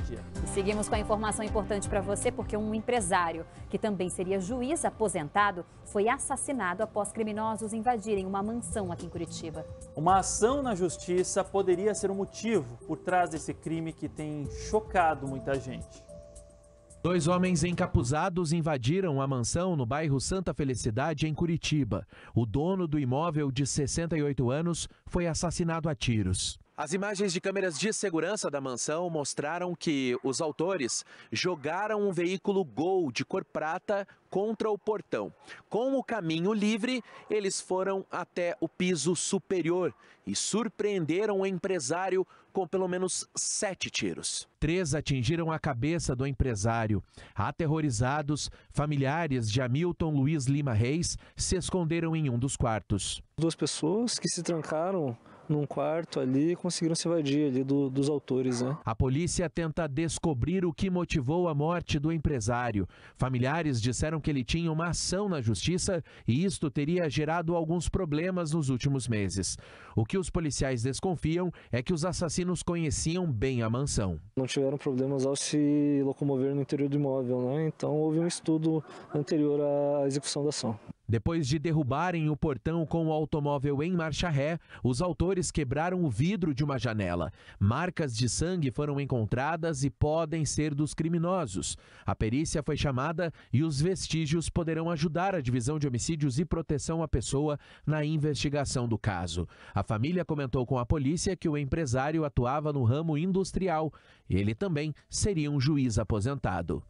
dia. E seguimos com a informação importante para você, porque um empresário, que também seria juiz aposentado, foi assassinado após criminosos invadirem uma mansão aqui em Curitiba. Uma ação na justiça poderia ser o um motivo por trás desse crime que tem chocado muita gente. Dois homens encapuzados invadiram a mansão no bairro Santa Felicidade, em Curitiba. O dono do imóvel, de 68 anos, foi assassinado a tiros. As imagens de câmeras de segurança da mansão mostraram que os autores jogaram um veículo Gol de cor prata contra o portão. Com o caminho livre, eles foram até o piso superior e surpreenderam o empresário com pelo menos sete tiros. Três atingiram a cabeça do empresário. Aterrorizados, familiares de Hamilton Luiz Lima Reis se esconderam em um dos quartos. Duas pessoas que se trancaram num quarto ali e conseguiram se evadir ali do, dos autores. Né? A polícia tenta descobrir o que motivou a morte do empresário. Familiares disseram que ele tinha uma ação na justiça e isto teria gerado alguns problemas nos últimos meses. O que os policiais desconfiam é que os assassinos conheciam bem a mansão. Não tiveram problemas ao se locomover no interior do imóvel, né? Então houve um estudo anterior à execução da ação. Depois de derrubarem o portão com o automóvel em marcha ré, os autores quebraram o vidro de uma janela. Marcas de sangue foram encontradas e podem ser dos criminosos. A perícia foi chamada e os vestígios poderão ajudar a divisão de homicídios e proteção à pessoa na investigação do caso. A família comentou com a polícia que o empresário atuava no ramo industrial. Ele também seria um juiz aposentado.